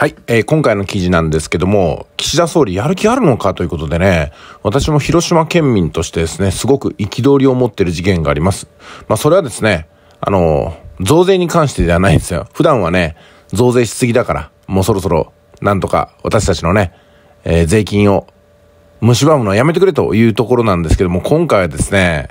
はい、えー、今回の記事なんですけども、岸田総理やる気あるのかということでね、私も広島県民としてですね、すごく憤りを持ってる事件があります。まあそれはですね、あのー、増税に関してではないんですよ。普段はね、増税しすぎだから、もうそろそろ、なんとか私たちのね、えー、税金を蝕むのはやめてくれというところなんですけども、今回はですね、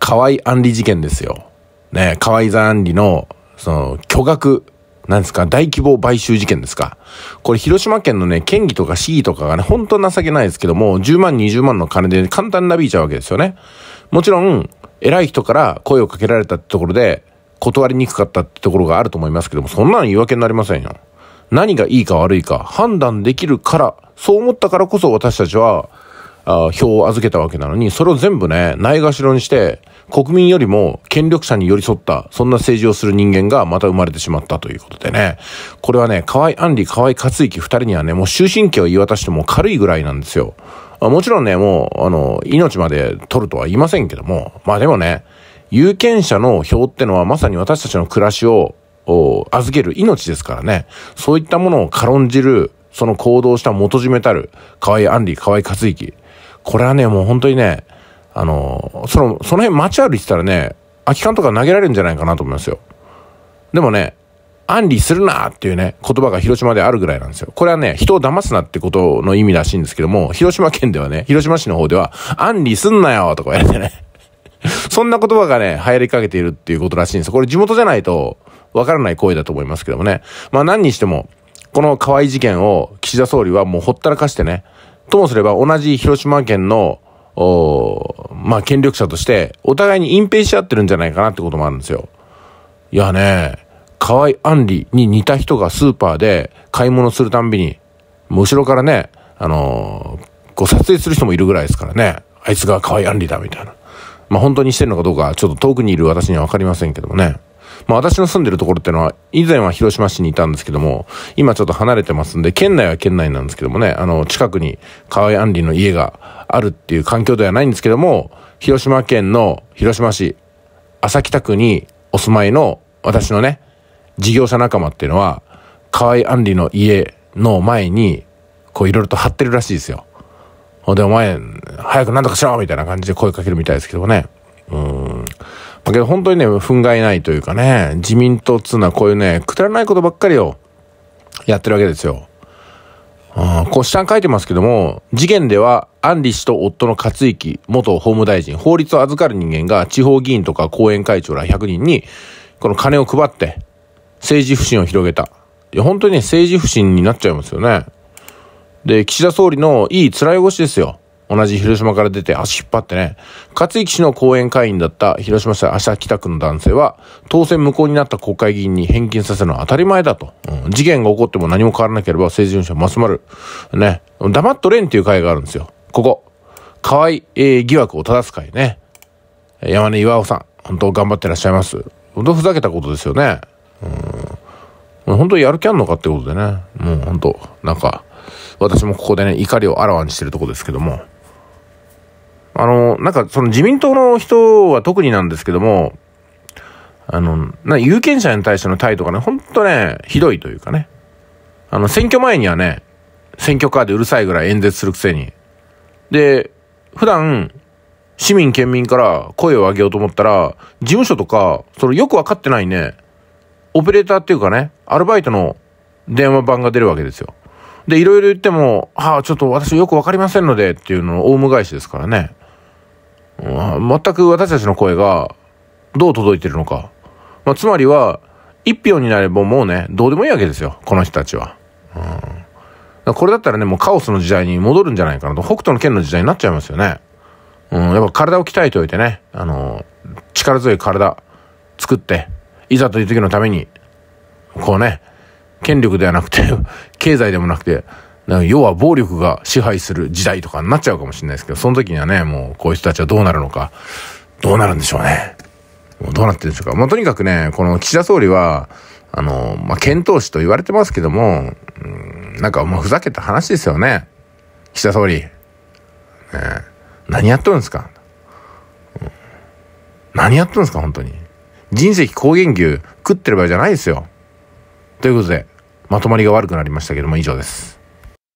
河井案里事件ですよ。ね、河井案里の、その、巨額、何ですか、大規模買収事件ですか。これ広島県のね、県議とか市議とかがね、ほんと情けないですけども、10万、20万の金で、簡単になびいちゃうわけですよね。もちろん、偉い人から声をかけられたってところで、断りにくかったってところがあると思いますけども、そんなの言い訳になりませんよ。何がいいか悪いか、判断できるから、そう思ったからこそ私たちは、あ票を預けたわけなのに、それを全部ね、ないがしろにして、国民よりも権力者に寄り添った、そんな政治をする人間がまた生まれてしまったということでね、これはね、河合安里、河合克行二人にはね、もう終身刑を言い渡しても軽いぐらいなんですよ。もちろんね、もう、あの、命まで取るとは言いませんけども、まあでもね、有権者の票ってのはまさに私たちの暮らしを、預ける命ですからね、そういったものを軽んじる、その行動した元締めたる、河合安里、河合克行、これはね、もう本当にね、あの、その、その辺街歩いてたらね、空き缶とか投げられるんじゃないかなと思いますよ。でもね、アンリするなっていうね、言葉が広島であるぐらいなんですよ。これはね、人を騙すなってことの意味らしいんですけども、広島県ではね、広島市の方では、アンリすんなよとか言われてね。そんな言葉がね、流行りかけているっていうことらしいんです。これ地元じゃないと、わからない声だと思いますけどもね。まあ何にしても、この河合事件を岸田総理はもうほったらかしてね、ともすれば同じ広島県の、まあ、権力者として、お互いに隠蔽し合ってるんじゃないかなってこともあるんですよ。いやね、河合安里に似た人がスーパーで買い物するたんびに、後ろからね、あのー、こう撮影する人もいるぐらいですからね、あいつが河合安里だみたいな。まあ、本当にしてるのかどうか、ちょっと遠くにいる私にはわかりませんけどもね。まあ、私の住んでるところっていうのは、以前は広島市にいたんですけども、今ちょっと離れてますんで、県内は県内なんですけどもね、あの、近くに河合安里の家があるっていう環境ではないんですけども、広島県の広島市、朝北区にお住まいの私のね、事業者仲間っていうのは、河合安里の家の前に、こういろいろと張ってるらしいですよ。ほんで、お前、早く何とかしろみたいな感じで声かけるみたいですけどもね。うん。だけど本当にね、憤慨ないというかね、自民党っつうのはこういうね、くだらないことばっかりをやってるわけですよ。あこう下に書いてますけども、事件では、安里氏と夫の勝行元法務大臣、法律を預かる人間が地方議員とか後援会長ら100人に、この金を配って、政治不信を広げた。いや、本当にね、政治不信になっちゃいますよね。で、岸田総理のいい面汚しですよ。同じ広島から出て足引っ張ってね、勝木市の後援会員だった広島市日北区の男性は、当選無効になった国会議員に返金させるのは当たり前だと。うん、事件が起こっても何も変わらなければ政治運者はますまる。ね、黙っとれんっていう会があるんですよ。ここ。河合、えー、疑惑を正す会ね。山根岩尾さん、本当頑張ってらっしゃいます。本当ふざけたことですよね。うん。本当やる気あんのかってことでね。もう本当なんか、私もここでね、怒りをあらわにしてるとこですけども。あの、なんかその自民党の人は特になんですけども、あの、な、有権者に対しての態度がね、ほんとね、ひどいというかね。あの、選挙前にはね、選挙カーでうるさいぐらい演説するくせに。で、普段、市民県民から声を上げようと思ったら、事務所とか、そのよくわかってないね、オペレーターっていうかね、アルバイトの電話番が出るわけですよ。で、いろいろ言っても、はあ、ちょっと私よくわかりませんのでっていうのをオウム返しですからね。全く私たちの声がどう届いてるのか。まあ、つまりは、一票になればもうね、どうでもいいわけですよ。この人たちは。うん、これだったらね、もうカオスの時代に戻るんじゃないかなと。北斗の剣の時代になっちゃいますよね。うん、やっぱ体を鍛えておいてね、あの、力強い体作って、いざという時のために、こうね、権力ではなくて、経済でもなくて、要は暴力が支配する時代とかになっちゃうかもしれないですけど、その時にはね、もうこういう人たちはどうなるのか、どうなるんでしょうね。もうどうなってるんでしょうか。もうとにかくね、この岸田総理は、あの、まあ、検討士と言われてますけども、うん、なんかもうふざけた話ですよね。岸田総理。ね、何やっとるんですか、何やっとるんですか本当に。人石高原牛食ってる場合じゃないですよ。ということで、まとまりが悪くなりましたけども、以上です。